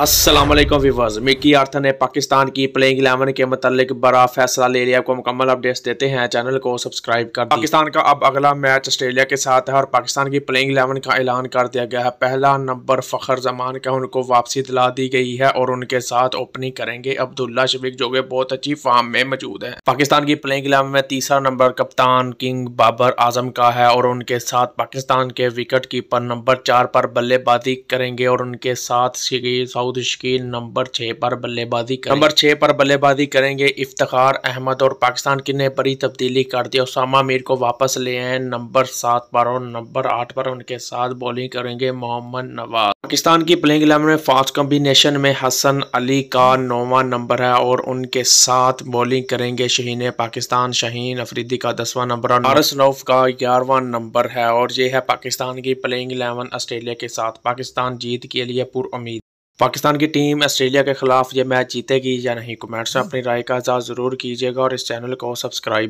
Aslam weavers Mickey Arthur ने पाकिस्तान की playing eleven के मतलब बड़ा फैसला ले लिया आपको मुकम्मल अपडेट्स देते हैं चैनल को सब्सक्राइब कर पाकिस्तान का अब अगला मैच ऑस्ट्रेलिया के साथ है और पाकिस्तान की प्लेइंग इलेवन का ऐलान कर दिया गया है पहला नंबर फ़खर जमान का उनको वापसी दिला दी गई है और उनके साथ ओपनिंग करेंगे अब्दुल्ला शफीक जो कि बहुत अच्छी फार्म में मौजूद है पाकिस्तान की प्लेइंग इलेवन में तीसरा नंबर कप्तान किंग बाबर आजम का है और उनके साथ पाकिस्तान के विकेट कीपर नंबर चार पर बल्लेबाजी करेंगे और उनके साथ शिगे दाऊद शकील नंबर छः पर बल्लेबाजी नंबर छः पर बल्लेबाजी करेंगे इफ्तार अहमद और पाकिस्तान की ने बड़ी तब्दीली कर दी उसामा मीर को वापस ले आए नंबर सात पर और नंबर आठ पर उनके साथ बॉलिंग करेंगे मोहम्मद नवाज पाकिस्तान की प्लेइंग इलेवन में फास्ट कॉम्बिनेशन में हसन अली का नौवा नंबर है और उनके साथ बॉलिंग करेंगे शहीन पाकिस्तान शहीन अफरीदी का दसवां नंबर और हारस नौफ का ग्यारहवा नंबर है और ये है पाकिस्तान की प्लेइंग इलेवन ऑस्ट्रेलिया के साथ पाकिस्तान जीत के लिए पुर उम्मीद पाकिस्तान की टीम ऑस्ट्रेलिया के खिलाफ ये मैच जीतेगी या नहीं कमेंट्स में हाँ। अपनी राय का इजाज़ ज़रूर कीजिएगा और इस चैनल को सब्सक्राइब